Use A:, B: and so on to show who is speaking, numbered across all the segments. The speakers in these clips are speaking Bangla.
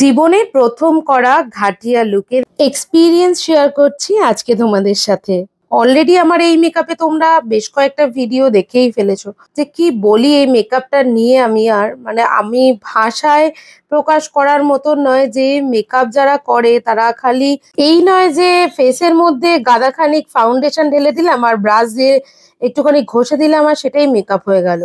A: জীবনের প্রথম করা ঘাটিয়া লুকের এক্সপিরিয়েন্স শেয়ার করছি আজকে তোমাদের সাথে অলরেডি আমার এই মেকআপে তোমরা বেশ কয়েকটা ভিডিও দেখেই ফেলেছো যে কি বলি এই মেকআপটা নিয়ে আমি আর মানে আমি ভাষায় প্রকাশ করার মতো নয় যে মেকআপ যারা করে তারা খালি এই নয় যে ফেসের মধ্যে গাদাখানিক ফাউন্ডেশন ঢেলে দিলাম আর ব্রাশ দিয়ে একটুখানি ঘষে দিলাম আর সেটাই মেকআপ হয়ে গেল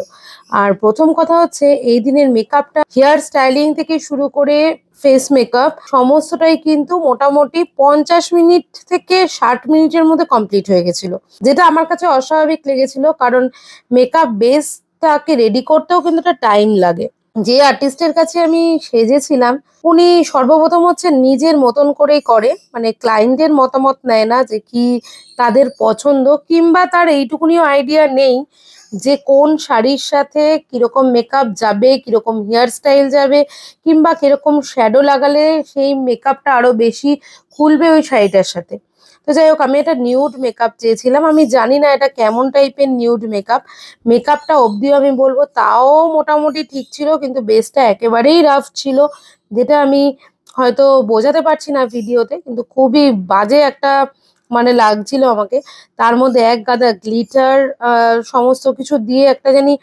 A: আর প্রথম কথা হচ্ছে এই দিনের মেকআপটা হেয়ার স্টাইলিং থেকে শুরু করে ফেস মেকআপ সমস্তটাই কিন্তু মোটামুটি পঞ্চাশ মিনিট থেকে ষাট মিনিটের মধ্যে কমপ্লিট হয়ে গেছিল যেটা আমার কাছে অস্বাভাবিক লেগেছিল কারণ মেকআপ বেসটাকে রেডি করতেও কিন্তু একটা টাইম লাগে যে আর্টিস্টের কাছে আমি সেজেছিলাম উনি সর্বপ্রথম হচ্ছে নিজের মতন করেই করে মানে ক্লায়েন্টের মতামত নেয় না যে কি তাদের পছন্দ কিংবা তার এইটুকুনিও আইডিয়া নেই যে কোন শাড়ির সাথে কীরকম মেকআপ যাবে কীরকম হেয়ারস্টাইল যাবে কিংবা কীরকম শ্যাডো লাগালে সেই মেকআপটা আরও বেশি খুলবে ওই শাড়িটার সাথে তো যাই হোক আমি এটা নিউড মেকআপ চেয়েছিলাম আমি জানি না এটা কেমন টাইপের নিউড মেকআপ মেকআপটা অবধিও আমি বলবো তাও মোটামুটি ঠিক ছিল কিন্তু বেসটা একেবারেই রাফ ছিল যেটা আমি হয়তো বোঝাতে পারছি না ভিডিওতে কিন্তু খুবই বাজে একটা মানে লাগছিল আমাকে তার মধ্যে এক গাদা গ্লিটার সমস্ত কিছু দিয়ে একটা জানি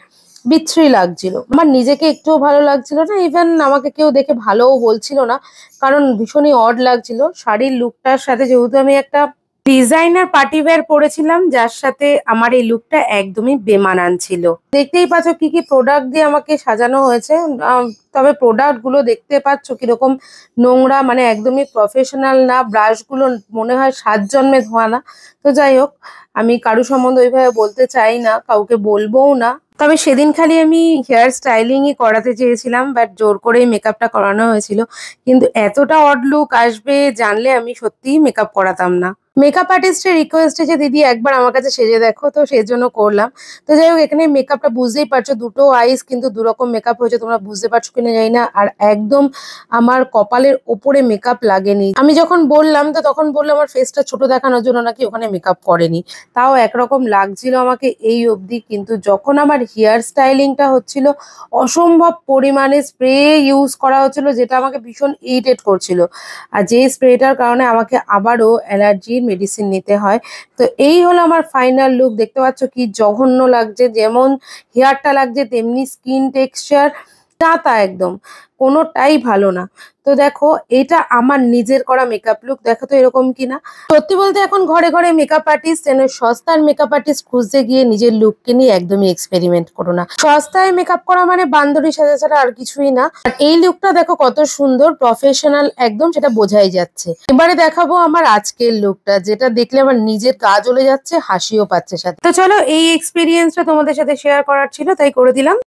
A: বিচ্ছিরি লাগছিল আমার নিজেকে একটুও ভালো লাগছিল না ইভেন আমাকে কেউ দেখে ভালোও বলছিল না কারণ ভীষণই অড লাগছিল শাড়ির লুকটার সাথে যেহেতু আমি একটা ডিজাইনার পার্টি ওয়ার পরেছিলাম যার সাথে আমার এই লুকটা একদমই বেমানান ছিল দেখতেই পাচ্ছ কি কি প্রোডাক্ট দিয়ে আমাকে সাজানো হয়েছে তবে প্রোডাক্টগুলো দেখতে পাচ্ছ কীরকম নোংরা মানে একদমই প্রফেশনাল না ব্রাশগুলো মনে হয় সাত জন্মে ধোয়া না তো যাই হোক আমি কারু সম্বন্ধে ওইভাবে বলতে চাই না কাউকে বলবোও না তবে সেদিন খালি আমি হেয়ার স্টাইলিংই করাতে চেয়েছিলাম বাট জোর করেই মেকআপটা করানো হয়েছিল কিন্তু এতটা অড লুক আসবে জানলে আমি সত্যিই মেকআপ করাতাম না মেকআপ আর্টিস্টের রিকোয়েস্টে যে দিদি একবার আমার কাছে সেজে দেখো তো সেই জন্য করলাম তো যাই হোক এখানে মেকআপটা বুঝতেই পারছো দুটো আইস কিন্তু দুরকম মেকআপ হয়েছে তোমরা বুঝতে পারছো কিনা যাই না আর একদম আমার কপালের ওপরে মেকআপ লাগেনি আমি যখন বললাম তো তখন বললো আমার ফেসটা ছোট দেখানোর জন্য নাকি ওখানে মেকআপ করেনি তাও একরকম লাগছিল আমাকে এই অবধি কিন্তু যখন আমার হেয়ার স্টাইলিংটা হচ্ছিল অসম্ভব পরিমাণে স্প্রে ইউজ করা হচ্ছিল যেটা আমাকে ভীষণ ইরিটেট করছিল আর যে স্প্রেটার কারণে আমাকে আবারও অ্যালার্জি মেডিসিন নিতে হয় তো এই হলো আমার ফাইনাল লুক দেখতে পাচ্ছ কি জঘন্য লাগছে যেমন হেয়ারটা লাগছে তেমনি স্কিন টেক্সচার তা তা একদম কোনোটাই ভালো না তো দেখো এটা আমার নিজের করা মেকআপ লুক দেখো তো এরকম না সত্যি বলতে এখন ঘরে ঘরে মেকআপ আর্টিস্ট যেন সস্তার মেকআপ আর্টিস্ট খুঁজতে গিয়ে নিজের লুককে নিয়ে একদমই এক্সপেরিমেন্ট করো না সস্তায় মেকআপ করা মানে বান্ধবী সাজা ছাড়া আর কিছুই না আর এই লুকটা দেখো কত সুন্দর প্রফেশনাল একদম সেটা বোঝাই যাচ্ছে এবারে দেখাবো আমার আজকের লুকটা যেটা দেখলে আমার নিজের কাজ চলে যাচ্ছে হাসিও পাচ্ছে সাথে তো চলো এই এক্সপিরিয়েন্সটা তোমাদের সাথে শেয়ার করার ছিল তাই করে দিলাম